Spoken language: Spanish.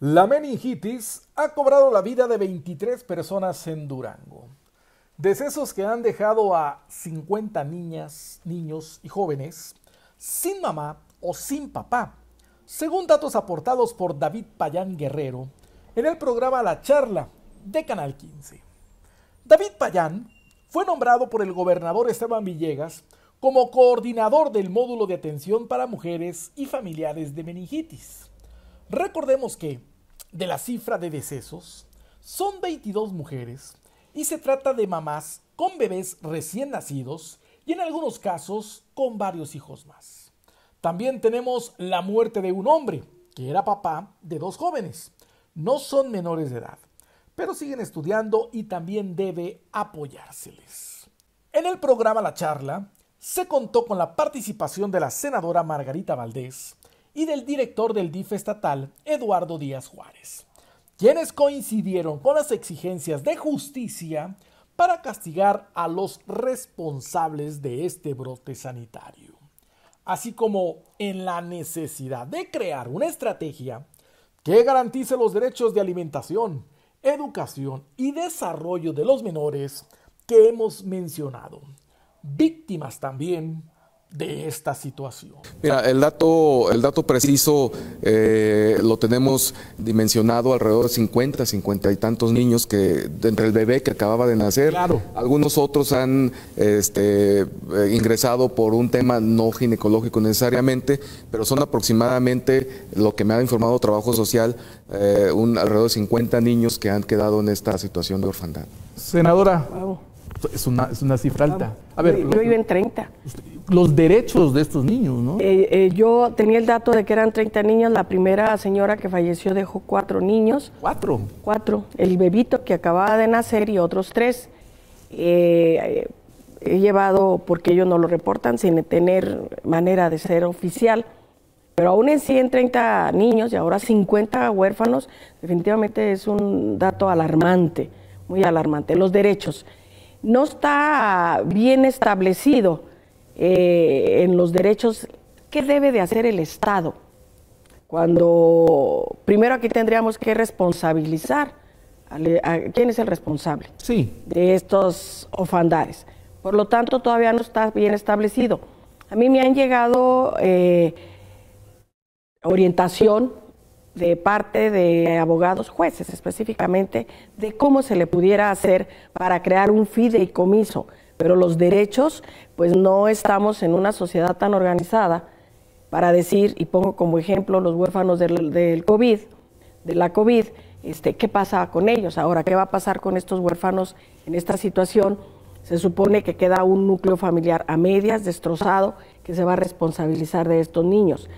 La meningitis ha cobrado la vida de 23 personas en Durango. Decesos que han dejado a 50 niñas, niños y jóvenes sin mamá o sin papá, según datos aportados por David Payán Guerrero en el programa La Charla de Canal 15. David Payán fue nombrado por el gobernador Esteban Villegas como coordinador del módulo de atención para mujeres y familiares de meningitis Recordemos que de la cifra de decesos son 22 mujeres y se trata de mamás con bebés recién nacidos y en algunos casos con varios hijos más. También tenemos la muerte de un hombre, que era papá de dos jóvenes. No son menores de edad, pero siguen estudiando y también debe apoyárseles. En el programa La Charla se contó con la participación de la senadora Margarita Valdés, y del director del DIF estatal, Eduardo Díaz Juárez, quienes coincidieron con las exigencias de justicia para castigar a los responsables de este brote sanitario, así como en la necesidad de crear una estrategia que garantice los derechos de alimentación, educación y desarrollo de los menores que hemos mencionado, víctimas también de esta situación. Mira, el dato, el dato preciso eh, lo tenemos dimensionado alrededor de 50, 50 y tantos niños que entre el bebé que acababa de nacer, algunos otros han este, eh, ingresado por un tema no ginecológico necesariamente, pero son aproximadamente lo que me ha informado Trabajo Social, eh, un, alrededor de 50 niños que han quedado en esta situación de orfandad. Senadora, es una, es una cifra alta. A ver, yo vivo en 30 los derechos de estos niños, ¿no? Eh, eh, yo tenía el dato de que eran 30 niños. La primera señora que falleció dejó cuatro niños. ¿Cuatro? Cuatro. El bebito que acababa de nacer y otros tres. Eh, he llevado, porque ellos no lo reportan, sin tener manera de ser oficial. Pero aún en 130 niños y ahora 50 huérfanos, definitivamente es un dato alarmante, muy alarmante. Los derechos. No está bien establecido eh, en los derechos, ¿qué debe de hacer el Estado? Cuando primero aquí tendríamos que responsabilizar a, quién es el responsable de estos ofandares. Por lo tanto, todavía no está bien establecido. A mí me han llegado eh, orientación de parte de abogados, jueces específicamente, de cómo se le pudiera hacer para crear un fideicomiso pero los derechos, pues no estamos en una sociedad tan organizada para decir, y pongo como ejemplo los huérfanos del, COVID, de la COVID, este, ¿qué pasa con ellos? Ahora, ¿qué va a pasar con estos huérfanos en esta situación? Se supone que queda un núcleo familiar a medias, destrozado, que se va a responsabilizar de estos niños.